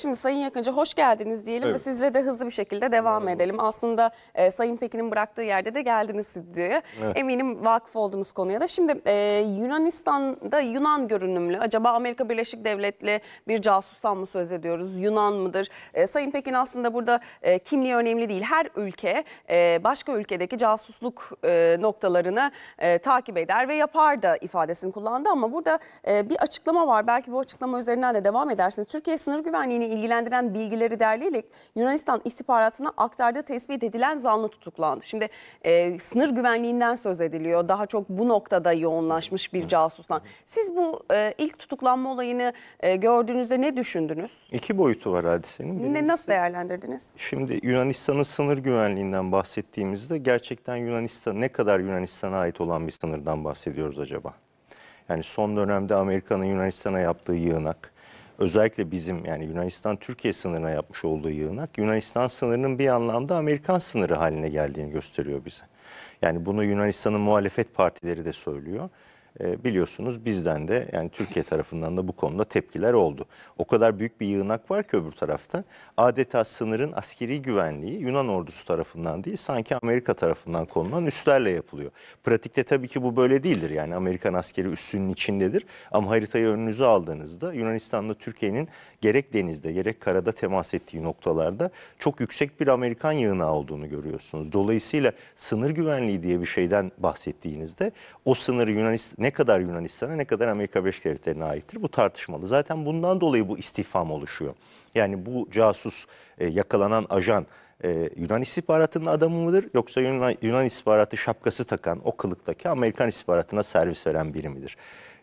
Şimdi Sayın Yakıncı hoş geldiniz diyelim evet. ve sizle de hızlı bir şekilde devam Merhaba. edelim. Aslında e, Sayın Pekin'in bıraktığı yerde de geldiniz stüdyoya. Evet. Eminim vakıf olduğunuz konuya da. Şimdi e, Yunanistan'da Yunan görünümlü, acaba Amerika Birleşik Devletli bir casustan mı söz ediyoruz? Yunan mıdır? E, Sayın Pekin aslında burada e, kimliği önemli değil. Her ülke e, başka ülkedeki casusluk e, noktalarını e, takip eder ve yapar da ifadesini kullandı. Ama burada e, bir açıklama var. Belki bu açıklama üzerinden de devam edersiniz. Türkiye sınır güvenliğini ilgilendiren bilgileri derleyerek Yunanistan istihbaratına aktardığı tespit edilen zanlı tutuklandı. Şimdi e, sınır güvenliğinden söz ediliyor. Daha çok bu noktada yoğunlaşmış bir casustan. Siz bu e, ilk tutuklanma olayını e, gördüğünüzde ne düşündünüz? İki boyutu var hadisenin. Birincisi, ne, nasıl değerlendirdiniz? Şimdi Yunanistan'ın sınır güvenliğinden bahsettiğimizde gerçekten Yunanistan ne kadar Yunanistan'a ait olan bir sınırdan bahsediyoruz acaba? Yani son dönemde Amerika'nın Yunanistan'a yaptığı yığınak, özellikle bizim yani Yunanistan Türkiye sınırına yapmış olduğu yığınak Yunanistan sınırının bir anlamda Amerikan sınırı haline geldiğini gösteriyor bize. Yani bunu Yunanistan'ın muhalefet partileri de söylüyor. Ee, biliyorsunuz bizden de yani Türkiye tarafından da bu konuda tepkiler oldu. O kadar büyük bir yığınak var ki öbür tarafta adeta sınırın askeri güvenliği Yunan ordusu tarafından değil sanki Amerika tarafından konulan üslerle yapılıyor. Pratikte tabii ki bu böyle değildir yani Amerikan askeri üssünün içindedir ama haritayı önünüze aldığınızda Yunanistan'da Türkiye'nin gerek denizde gerek karada temas ettiği noktalarda çok yüksek bir Amerikan yığınağı olduğunu görüyorsunuz. Dolayısıyla sınır güvenliği diye bir şeyden bahsettiğinizde o sınırı Yunanist ne kadar Yunanistan'a ne kadar Amerika Birleşik Devletleri'ne aittir bu tartışmalı. Zaten bundan dolayı bu istifam oluşuyor. Yani bu casus e, yakalanan ajan ee, Yunan istihbaratının adamı mıdır yoksa Yunan, Yunan istihbaratı şapkası takan o kılıktaki Amerikan istihbaratına servis veren biri midir?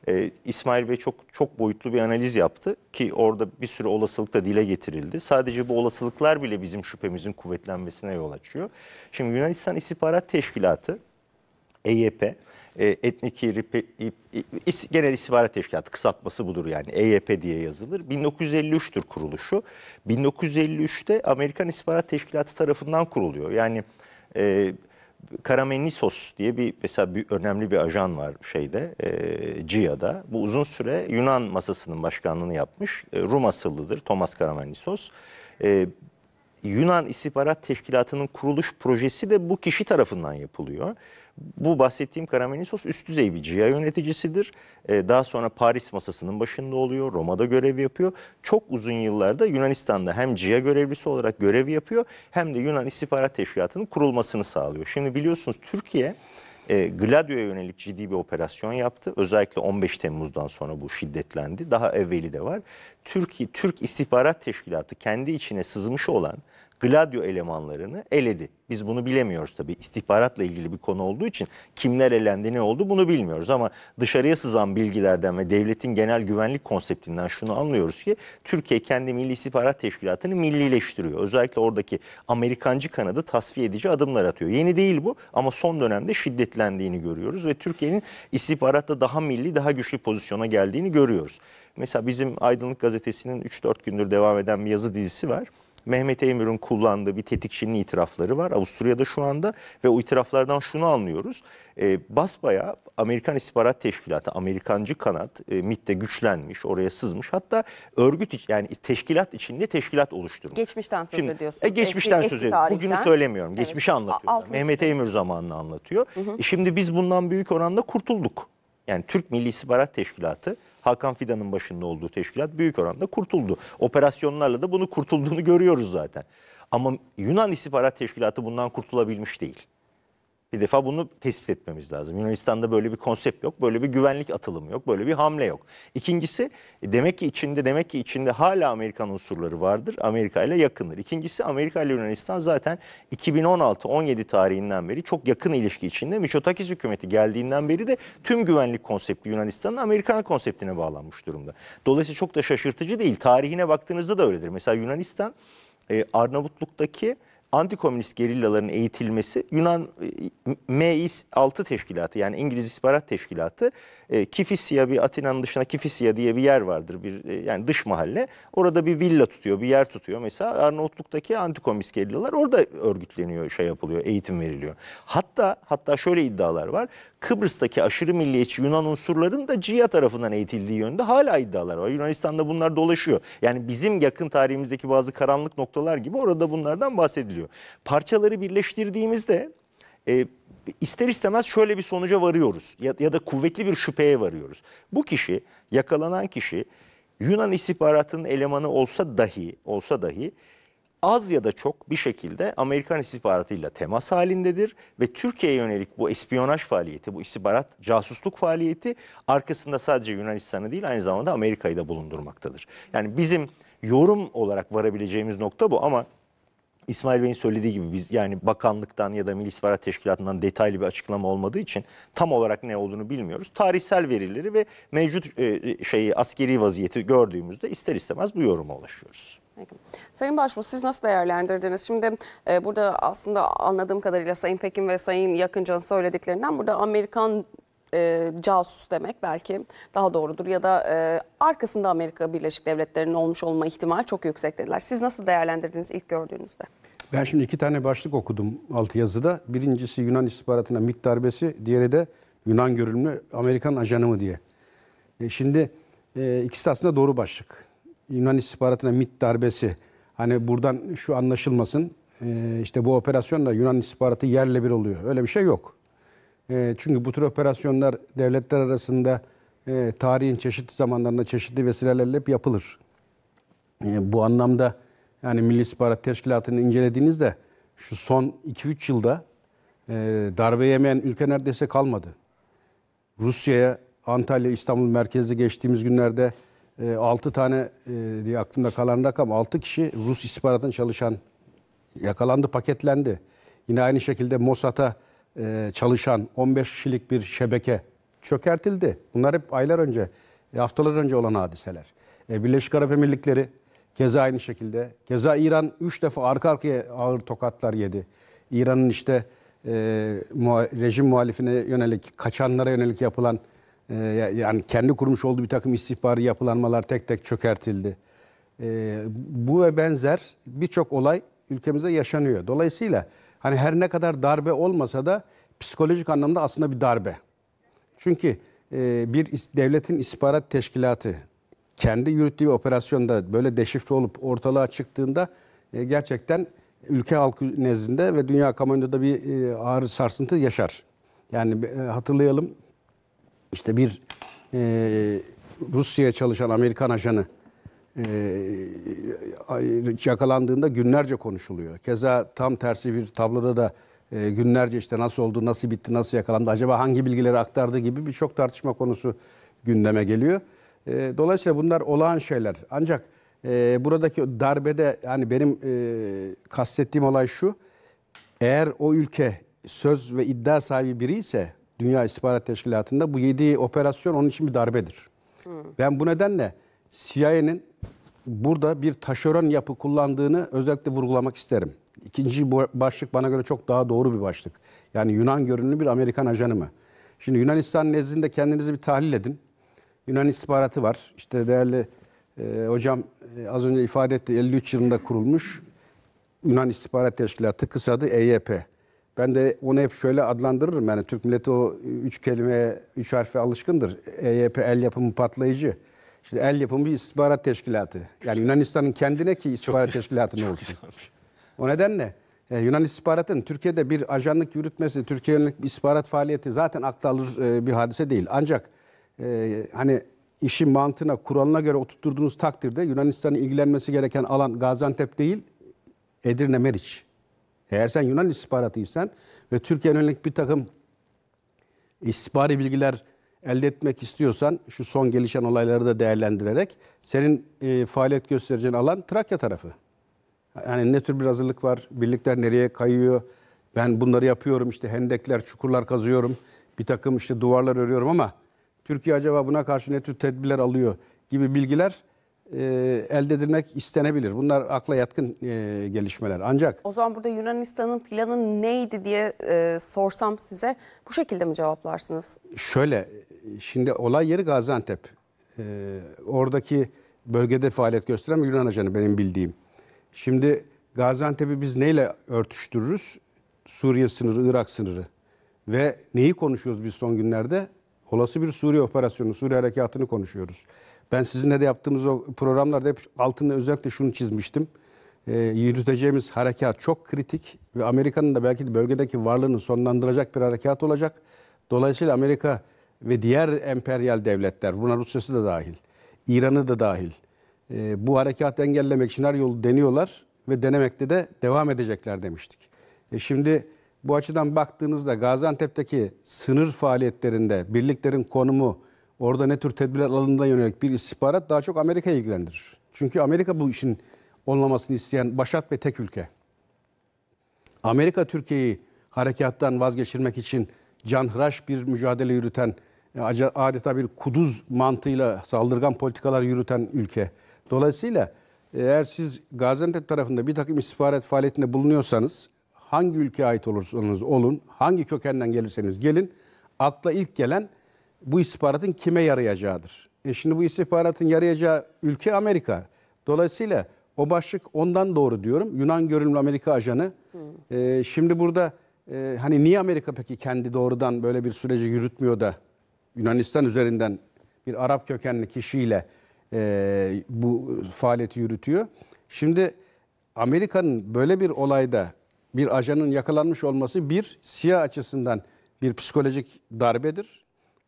E, İsmail Bey çok çok boyutlu bir analiz yaptı ki orada bir sürü olasılık da dile getirildi. Sadece bu olasılıklar bile bizim şüphemizin kuvvetlenmesine yol açıyor. Şimdi Yunanistan İstihbarat Teşkilatı EYP e, Etnik Genel İstihbarat Teşkilatı kısaltması budur yani EYP diye yazılır. 1953'tür kuruluşu. 1953'te Amerikan İstihbarat Teşkilatı tarafından kuruluyor. Yani e, Karamenisos diye bir mesela bir, önemli bir ajan var şeyde e, CIA'da. Bu uzun süre Yunan masasının başkanlığını yapmış. E, Rum asıllıdır Thomas Karamenisos. E, Yunan İstihbarat Teşkilatı'nın kuruluş projesi de bu kişi tarafından yapılıyor. Bu bahsettiğim Karamenisos üst düzey bir CIA yöneticisidir. Ee, daha sonra Paris masasının başında oluyor, Roma'da görev yapıyor. Çok uzun yıllarda Yunanistan'da hem CIA görevlisi olarak görev yapıyor hem de Yunan İstihbarat Teşkilatı'nın kurulmasını sağlıyor. Şimdi biliyorsunuz Türkiye e, Gladio'ya yönelik ciddi bir operasyon yaptı. Özellikle 15 Temmuz'dan sonra bu şiddetlendi. Daha evveli de var. Türkiye Türk İstihbarat Teşkilatı kendi içine sızmış olan Gladio elemanlarını eledi. Biz bunu bilemiyoruz tabii. İstihbaratla ilgili bir konu olduğu için kimler elendi ne oldu bunu bilmiyoruz. Ama dışarıya sızan bilgilerden ve devletin genel güvenlik konseptinden şunu anlıyoruz ki Türkiye kendi Milli İstihbarat Teşkilatı'nı millileştiriyor. Özellikle oradaki Amerikancı kanadı tasfiye edici adımlar atıyor. Yeni değil bu ama son dönemde şiddetlendiğini görüyoruz ve Türkiye'nin istihbaratta daha milli daha güçlü pozisyona geldiğini görüyoruz. Mesela bizim Aydınlık Gazetesi'nin 3-4 gündür devam eden bir yazı dizisi var. Mehmet Eymür'ün kullandığı bir tetikçinin itirafları var Avusturya'da şu anda ve o itiraflardan şunu anlıyoruz. E, basbaya Amerikan İstihbarat Teşkilatı, Amerikancı kanat e, MIT'te güçlenmiş, oraya sızmış. Hatta örgüt iç, yani teşkilat içinde teşkilat oluşturmuş. Geçmişten söz Şimdi, ediyorsunuz. E, geçmişten eski, söz ediyorum. Bugünü söylemiyorum. Evet. Geçmişi anlatıyorum. Mehmet Eymür zamanını anlatıyor. Hı hı. E, şimdi biz bundan büyük oranda kurtulduk yani Türk Milli İstihbarat Teşkilatı Hakan Fidan'ın başında olduğu teşkilat büyük oranda kurtuldu. Operasyonlarla da bunu kurtulduğunu görüyoruz zaten. Ama Yunan İstihbarat Teşkilatı bundan kurtulabilmiş değil. Bir defa bunu tespit etmemiz lazım. Yunanistan'da böyle bir konsept yok, böyle bir güvenlik atılımı yok, böyle bir hamle yok. İkincisi demek ki içinde demek ki içinde hala Amerikan unsurları vardır. Amerika ile yakındır. İkincisi Amerika ile Yunanistan zaten 2016-17 tarihinden beri çok yakın ilişki içinde. Mitsotakis hükümeti geldiğinden beri de tüm güvenlik konsepti Yunanistan'ın Amerikan konseptine bağlanmış durumda. Dolayısıyla çok da şaşırtıcı değil. Tarihine baktığınızda da öyledir. Mesela Yunanistan e, Arnavutluk'taki antikomünist gerillaların eğitilmesi Yunan e, MI6 teşkilatı yani İngiliz İstihbarat Teşkilatı e, Kifisya bir Atina'nın dışına Kifisya diye bir yer vardır bir e, yani dış mahalle. Orada bir villa tutuyor, bir yer tutuyor. Mesela Arnavutluk'taki antikomünist gerillalar orada örgütleniyor, şey yapılıyor, eğitim veriliyor. Hatta hatta şöyle iddialar var. Kıbrıs'taki aşırı milliyetçi Yunan unsurların da CIA tarafından eğitildiği yönünde hala iddialar var. Yunanistan'da bunlar dolaşıyor. Yani bizim yakın tarihimizdeki bazı karanlık noktalar gibi orada bunlardan bahsediliyor. Parçaları birleştirdiğimizde e, ister istemez şöyle bir sonuca varıyoruz ya, ya da kuvvetli bir şüpheye varıyoruz. Bu kişi, yakalanan kişi Yunan istihbaratının elemanı olsa dahi, olsa dahi az ya da çok bir şekilde Amerikan istihbaratıyla temas halindedir ve Türkiye'ye yönelik bu espiyonaj faaliyeti, bu istihbarat casusluk faaliyeti arkasında sadece Yunanistan'ı değil aynı zamanda Amerika'yı da bulundurmaktadır. Yani bizim yorum olarak varabileceğimiz nokta bu ama İsmail Bey'in söylediği gibi biz yani bakanlıktan ya da Milli İstihbarat Teşkilatı'ndan detaylı bir açıklama olmadığı için tam olarak ne olduğunu bilmiyoruz. Tarihsel verileri ve mevcut e, e şeyi askeri vaziyeti gördüğümüzde ister istemez bu yoruma ulaşıyoruz. Peki. Sayın Başbuğ siz nasıl değerlendirdiniz? Şimdi e, burada aslında anladığım kadarıyla Sayın Pekin ve Sayın Yakıncan'ın söylediklerinden burada Amerikan e, casus demek belki daha doğrudur ya da e, arkasında Amerika Birleşik Devletleri'nin olmuş olma ihtimali çok yüksek dediler. Siz nasıl değerlendirdiniz ilk gördüğünüzde? Ben şimdi iki tane başlık okudum altı yazıda. Birincisi Yunan istihbaratına mit darbesi, diğeri de Yunan görünümlü Amerikan ajanı mı diye. E, şimdi e, ikisi aslında doğru başlık. Yunan istihbaratına MIT darbesi. Hani buradan şu anlaşılmasın. Ee, işte bu operasyonla Yunan istihbaratı yerle bir oluyor. Öyle bir şey yok. Ee, çünkü bu tür operasyonlar devletler arasında e, tarihin çeşitli zamanlarında çeşitli vesilelerle hep yapılır. Ee, bu anlamda yani Milli İstihbarat Teşkilatı'nı incelediğinizde şu son 2-3 yılda e, darbe yemeyen ülke neredeyse kalmadı. Rusya'ya Antalya, İstanbul merkezi geçtiğimiz günlerde e, 6 tane e, diye aklımda kalan rakam 6 kişi Rus istihbaratın çalışan yakalandı, paketlendi. Yine aynı şekilde Mossad'a e, çalışan 15 kişilik bir şebeke çökertildi. Bunlar hep aylar önce, e, haftalar önce olan hadiseler. Birleşik Arap Emirlikleri keza aynı şekilde. Keza İran 3 defa arka arkaya ağır tokatlar yedi. İran'ın işte rejim muhalifine yönelik, kaçanlara yönelik yapılan ee, yani kendi kurmuş olduğu bir takım istihbari yapılanmalar tek tek çökertildi. Ee, bu ve benzer birçok olay ülkemizde yaşanıyor. Dolayısıyla hani her ne kadar darbe olmasa da psikolojik anlamda aslında bir darbe. Çünkü e, bir devletin istihbarat teşkilatı kendi yürüttüğü operasyonda böyle deşifre olup ortalığa çıktığında e, gerçekten ülke halkı nezdinde ve dünya kamuoyunda da bir e, ağır sarsıntı yaşar. Yani hatırlayalım işte bir e, Rusya'ya çalışan Amerikan ajanı e, yakalandığında günlerce konuşuluyor. Keza tam tersi bir tabloda da e, günlerce işte nasıl oldu, nasıl bitti, nasıl yakalandı, acaba hangi bilgileri aktardı gibi birçok tartışma konusu gündeme geliyor. E, dolayısıyla bunlar olağan şeyler. Ancak e, buradaki darbede yani benim e, kastettiğim olay şu. Eğer o ülke söz ve iddia sahibi biri ise Dünya İstihbarat Teşkilatı'nda bu 7 operasyon onun için bir darbedir. Hı. Ben bu nedenle CIA'nin burada bir taşeron yapı kullandığını özellikle vurgulamak isterim. İkinci başlık bana göre çok daha doğru bir başlık. Yani Yunan görünümlü bir Amerikan ajanı mı? Şimdi Yunanistan nezdinde kendinizi bir tahlil edin. Yunan istihbaratı var. İşte değerli e, hocam e, az önce ifade etti 53 yılında kurulmuş Yunan İstihbarat Teşkilatı kısadı EYP. Ben de onu hep şöyle adlandırırım. Yani Türk milleti o üç kelime, üç harfe alışkındır. EYP el yapımı patlayıcı. İşte el yapımı bir istihbarat teşkilatı. Yani Yunanistan'ın kendine ki istihbarat teşkilatı ne olsun. O nedenle e, Yunan istihbaratının Türkiye'de bir ajanlık yürütmesi, Türkiye'nin istihbarat faaliyeti zaten akla alır e, bir hadise değil. Ancak e, hani işi mantığına, kuralına göre oturtturduğunuz takdirde Yunanistan'ın ilgilenmesi gereken alan Gaziantep değil, Edirne Meriç. Eğer sen Yunan istihbaratıysan ve Türkiye'nin yönelik bir takım istihbari bilgiler elde etmek istiyorsan şu son gelişen olayları da değerlendirerek senin e, faaliyet göstereceğin alan Trakya tarafı. Yani ne tür bir hazırlık var, birlikler nereye kayıyor, ben bunları yapıyorum işte hendekler, çukurlar kazıyorum, bir takım işte duvarlar örüyorum ama Türkiye acaba buna karşı ne tür tedbirler alıyor gibi bilgiler e, elde edilmek istenebilir. Bunlar akla yatkın e, gelişmeler. Ancak O zaman burada Yunanistan'ın planı neydi diye e, sorsam size bu şekilde mi cevaplarsınız? şöyle şimdi olay yeri Gaziantep. oradaki bölgede faaliyet gösteren bir Yunan ajanı benim bildiğim. Şimdi Gaziantep'i biz neyle örtüştürürüz? Suriye sınırı, Irak sınırı. Ve neyi konuşuyoruz biz son günlerde? Olası bir Suriye operasyonu, Suriye harekatını konuşuyoruz. Ben sizinle de yaptığımız o programlarda hep altını özellikle şunu çizmiştim. E, yürüteceğimiz harekat çok kritik ve Amerika'nın da belki de bölgedeki varlığını sonlandıracak bir harekat olacak. Dolayısıyla Amerika ve diğer emperyal devletler, buna Rusya'sı da dahil, İran'ı da dahil, e, bu harekatı engellemek için her yolu deniyorlar ve denemekte de devam edecekler demiştik. E şimdi bu açıdan baktığınızda Gaziantep'teki sınır faaliyetlerinde birliklerin konumu, orada ne tür tedbirler alındığına yönelik bir istihbarat daha çok Amerika ilgilendirir. Çünkü Amerika bu işin olmamasını isteyen başat ve tek ülke. Amerika Türkiye'yi harekattan vazgeçirmek için canhıraş bir mücadele yürüten, e, adeta bir kuduz mantığıyla saldırgan politikalar yürüten ülke. Dolayısıyla eğer siz Gaziantep tarafında bir takım istihbarat faaliyetinde bulunuyorsanız, hangi ülkeye ait olursanız olun, hangi kökenden gelirseniz gelin, akla ilk gelen bu istihbaratın kime yarayacağıdır. E şimdi bu istihbaratın yarayacağı ülke Amerika. Dolayısıyla o başlık ondan doğru diyorum. Yunan görünümlü Amerika ajanı. E, şimdi burada e, hani niye Amerika peki kendi doğrudan böyle bir süreci yürütmüyor da Yunanistan üzerinden bir Arap kökenli kişiyle e, bu faaliyeti yürütüyor. Şimdi Amerika'nın böyle bir olayda bir ajanın yakalanmış olması bir siyah açısından bir psikolojik darbedir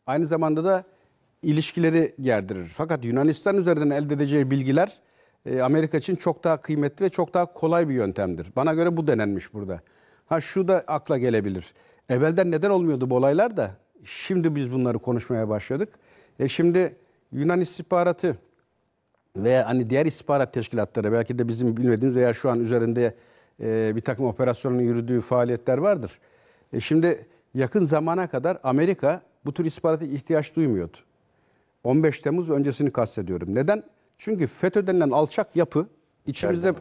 aynı zamanda da ilişkileri gerdirir. Fakat Yunanistan üzerinden elde edeceği bilgiler e, Amerika için çok daha kıymetli ve çok daha kolay bir yöntemdir. Bana göre bu denenmiş burada. Ha şu da akla gelebilir. Evvelden neden olmuyordu bu olaylar da? Şimdi biz bunları konuşmaya başladık. E şimdi Yunan istihbaratı ve hani diğer istihbarat teşkilatları belki de bizim bilmediğimiz veya şu an üzerinde e, bir takım operasyonun yürüdüğü faaliyetler vardır. E şimdi yakın zamana kadar Amerika bu tür istihbarata ihtiyaç duymuyordu. 15 Temmuz öncesini kastediyorum. Neden? Çünkü FETÖ denilen alçak yapı içimizde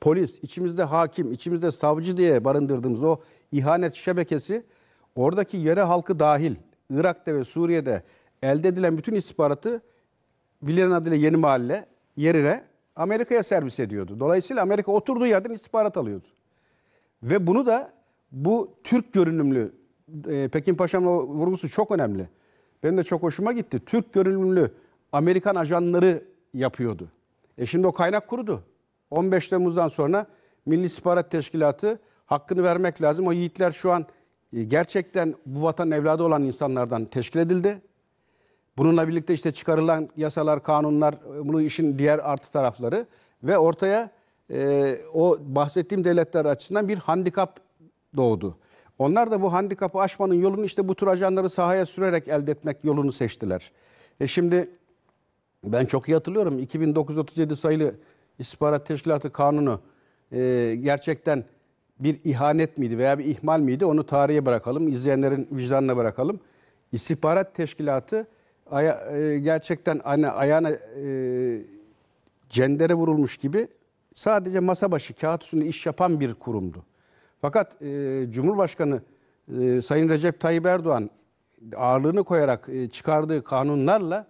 polis, içimizde hakim, içimizde savcı diye barındırdığımız o ihanet şebekesi oradaki yere halkı dahil Irak'ta ve Suriye'de elde edilen bütün istihbaratı bilinen adıyla yeni mahalle yerine Amerika'ya servis ediyordu. Dolayısıyla Amerika oturduğu yerden istihbarat alıyordu. Ve bunu da bu Türk görünümlü e, Pekin Paşa'nın vurgusu çok önemli. Benim de çok hoşuma gitti. Türk görünümlü Amerikan ajanları yapıyordu. E şimdi o kaynak kurudu. 15 Temmuz'dan sonra Milli İstihbarat Teşkilatı hakkını vermek lazım. O yiğitler şu an e, gerçekten bu vatan evladı olan insanlardan teşkil edildi. Bununla birlikte işte çıkarılan yasalar, kanunlar, e, bunu işin diğer artı tarafları ve ortaya e, o bahsettiğim devletler açısından bir handikap doğdu. Onlar da bu handikapı aşmanın yolunu işte bu tür ajanları sahaya sürerek elde etmek yolunu seçtiler. E şimdi ben çok iyi hatırlıyorum 2937 sayılı İstihbarat Teşkilatı Kanunu e, gerçekten bir ihanet miydi veya bir ihmal miydi onu tarihe bırakalım, izleyenlerin vicdanına bırakalım. İstihbarat Teşkilatı aya, e, gerçekten hani ayağına e, cendere vurulmuş gibi sadece masa başı kağıt üstünde iş yapan bir kurumdu. Fakat e, Cumhurbaşkanı e, Sayın Recep Tayyip Erdoğan ağırlığını koyarak e, çıkardığı kanunlarla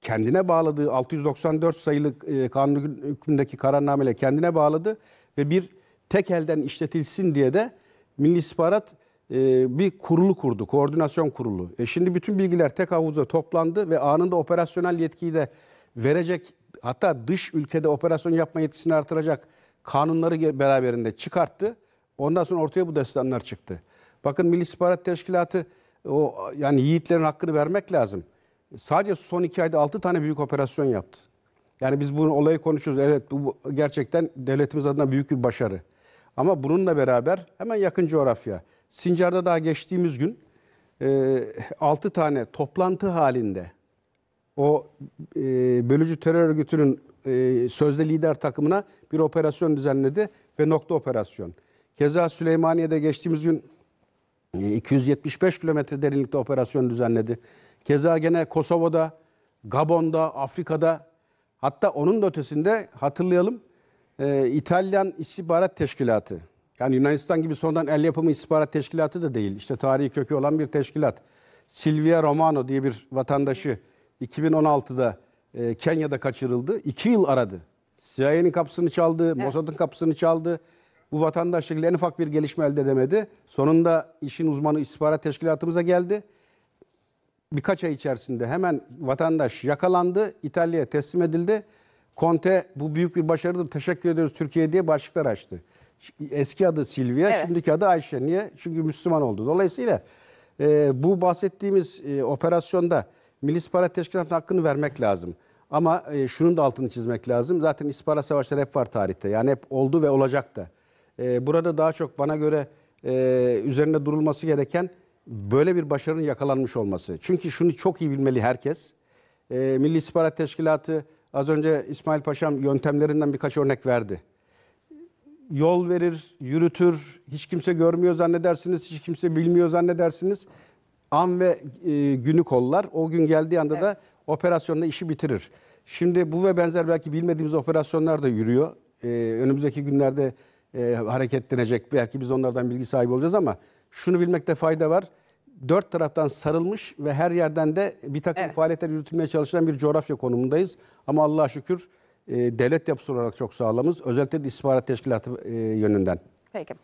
kendine bağladığı 694 sayılı e, kanun hükmündeki kararnameyle kendine bağladı ve bir tek elden işletilsin diye de Milli İstihbarat e, bir kurulu kurdu, koordinasyon kurulu. E şimdi bütün bilgiler tek havuza toplandı ve anında operasyonel yetkiyi de verecek, hatta dış ülkede operasyon yapma yetkisini artıracak kanunları beraberinde çıkarttı. Ondan sonra ortaya bu destanlar çıktı. Bakın Milli İstihbarat Teşkilatı o yani yiğitlerin hakkını vermek lazım. Sadece son iki ayda altı tane büyük operasyon yaptı. Yani biz bunu olayı konuşuyoruz. Evet bu gerçekten devletimiz adına büyük bir başarı. Ama bununla beraber hemen yakın coğrafya. Sincar'da daha geçtiğimiz gün e, 6 tane toplantı halinde o e, bölücü terör örgütünün e, sözde lider takımına bir operasyon düzenledi ve nokta operasyon. Keza Süleymaniye'de geçtiğimiz gün 275 e, kilometre derinlikte operasyon düzenledi. Keza gene Kosova'da, Gabon'da, Afrika'da hatta onun da ötesinde hatırlayalım e, İtalyan İstihbarat Teşkilatı. Yani Yunanistan gibi sonradan el yapımı istihbarat teşkilatı da değil. İşte tarihi kökü olan bir teşkilat. Silvia Romano diye bir vatandaşı 2016'da e, Kenya'da kaçırıldı. İki yıl aradı. CIA'nin kapısını çaldı, evet. Mossad'ın kapısını çaldı. Bu vatandaşlıkla en ufak bir gelişme elde edemedi. Sonunda işin uzmanı istihbarat teşkilatımıza geldi. Birkaç ay içerisinde hemen vatandaş yakalandı, İtalya'ya teslim edildi. Conte bu büyük bir başarıdır, teşekkür ediyoruz Türkiye diye başlıklar açtı. Eski adı Silvia, evet. şimdiki adı Ayşe. Niye? Çünkü Müslüman oldu. Dolayısıyla e, bu bahsettiğimiz e, operasyonda Milli İstihbarat Teşkilatı'nın hakkını vermek lazım. Ama e, şunun da altını çizmek lazım. Zaten istihbarat savaşları hep var tarihte. Yani hep oldu ve olacak da. Ee, burada daha çok bana göre e, üzerinde durulması gereken böyle bir başarının yakalanmış olması. Çünkü şunu çok iyi bilmeli herkes. Ee, Milli İstihbarat Teşkilatı az önce İsmail Paşam yöntemlerinden birkaç örnek verdi. Yol verir, yürütür, hiç kimse görmüyor zannedersiniz, hiç kimse bilmiyor zannedersiniz. An ve e, günü kollar. O gün geldiği anda evet. da operasyonla işi bitirir. Şimdi bu ve benzer belki bilmediğimiz operasyonlar da yürüyor. E, önümüzdeki günlerde e, hareketlenecek. Belki biz onlardan bilgi sahibi olacağız ama şunu bilmekte fayda var. Dört taraftan sarılmış ve her yerden de bir takım evet. faaliyetler yürütülmeye çalışılan bir coğrafya konumundayız. Ama Allah'a şükür e, devlet yapısı olarak çok sağlamız. Özellikle istihbarat teşkilatı e, yönünden. Peki.